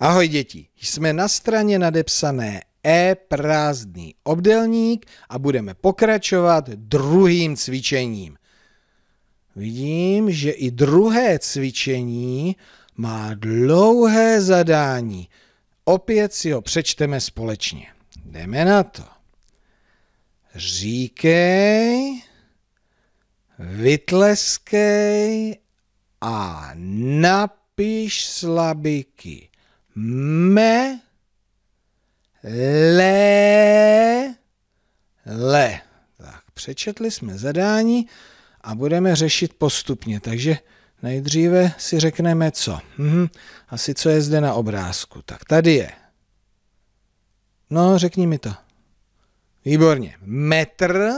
Ahoj děti, jsme na straně nadepsané E prázdný obdelník a budeme pokračovat druhým cvičením. Vidím, že i druhé cvičení má dlouhé zadání. Opět si ho přečteme společně. Jdeme na to. Říkej, vytleskej a napiš slabiky me, le, le. Tak, přečetli jsme zadání a budeme řešit postupně, takže nejdříve si řekneme co. Mhm. Asi co je zde na obrázku. Tak tady je. No, řekni mi to. Výborně. Metr.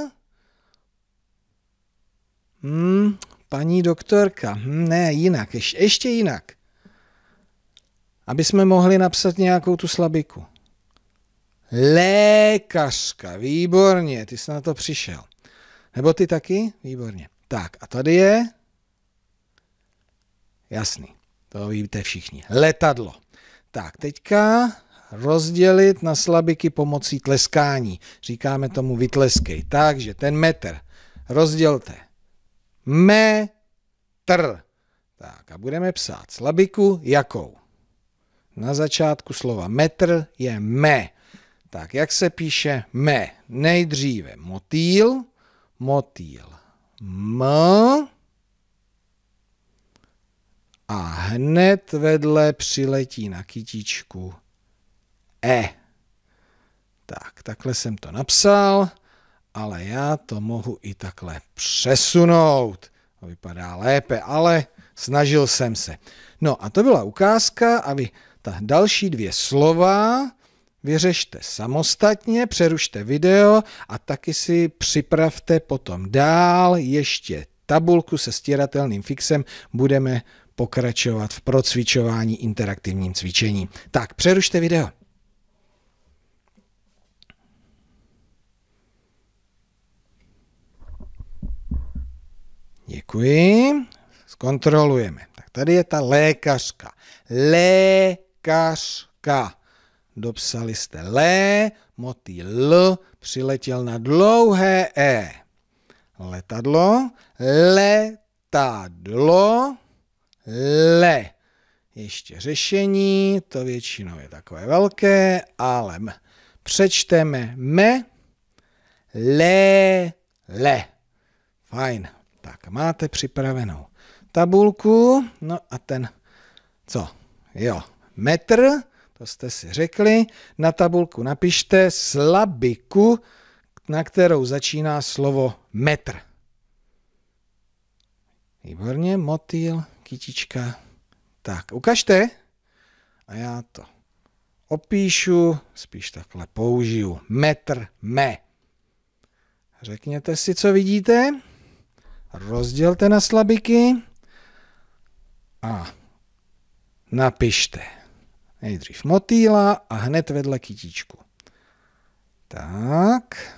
Hmm, paní doktorka. Hmm, ne, jinak. Ještě, ještě jinak aby jsme mohli napsat nějakou tu slabiku. Lékařka, výborně, ty jsi na to přišel. Nebo ty taky? Výborně. Tak a tady je? Jasný, to víte všichni. Letadlo. Tak, teďka rozdělit na slabiky pomocí tleskání. Říkáme tomu vytleskej. Takže ten metr rozdělte. Metr. Tak a budeme psát slabiku jakou? Na začátku slova metr je me. Tak jak se píše me? Nejdříve motýl, motýl m a hned vedle přiletí na kytičku e. Tak, takhle jsem to napsal, ale já to mohu i takhle přesunout. To vypadá lépe, ale Snažil jsem se. No a to byla ukázka a vy ta další dvě slova vyřešte samostatně, přerušte video a taky si připravte potom dál ještě tabulku se stíratelným fixem. Budeme pokračovat v procvičování interaktivním cvičením. Tak, přerušte video. Děkuji. Zkontrolujeme. Tak tady je ta lékařka. Lékařka. Dopsali jste lé, motý l přiletěl na dlouhé e. Letadlo, letadlo, le. Ještě řešení, to většinou je takové velké, ale m. přečteme me, le, le. Fajn, tak máte připravenou tabulku. No a ten, co? Jo, metr, to jste si řekli. Na tabulku napište slabiku, na kterou začíná slovo metr. Výborně, motýl, kytička. Tak, ukažte. A já to opíšu, spíš takhle použiju. Metr, me. Řekněte si, co vidíte. Rozdělte na slabiky a napište nejdřív motýla a hned vedle kytičku. Tak,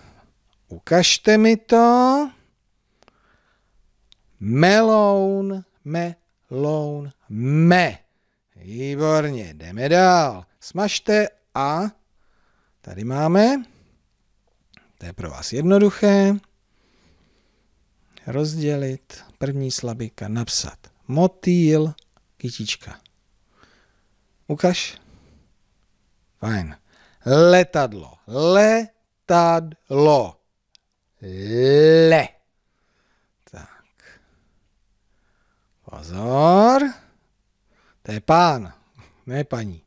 ukažte mi to. Meloun, meloun, me. Výborně, jdeme dál. Smažte a tady máme. To je pro vás jednoduché. Rozdělit, první slabika, napsat. Motýl, kytička. Ukaž. Fajn. Letadlo. Letadlo. Le. Tak. Pozor. To je pán, ne paní.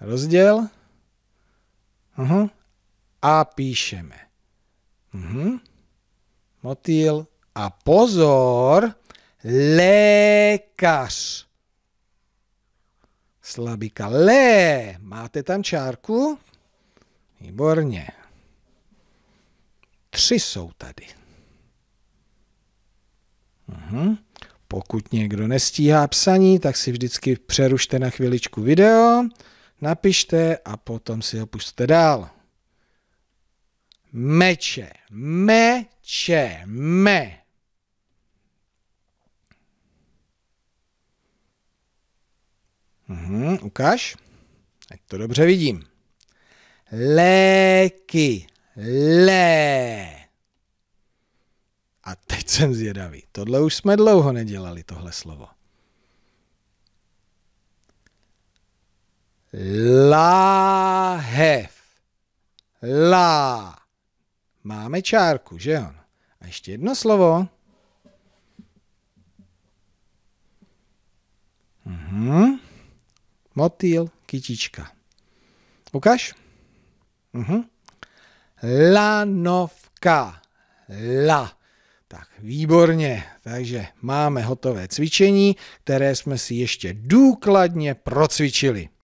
Rozděl. Aha. Mhm. A píšeme. Mhm. Motýl. A pozor, lékař. Slabika lé. Máte tam čárku? Výborně. Tři jsou tady. Uhum. Pokud někdo nestíhá psaní, tak si vždycky přerušte na chviličku video, napište a potom si ho pustte dál. Meče, meče, me. Mhm, ukáž. Ať to dobře vidím. Léky. Lé. A teď jsem zvědavý. Tohle už jsme dlouho nedělali, tohle slovo. Láhev. Lá. Máme čárku, že ano? A ještě jedno slovo. Mhm motýl, kytička. Ukaž. Uh-huh. Lanovka. La. Tak, výborně. Takže máme hotové cvičení, které jsme si ještě důkladně procvičili.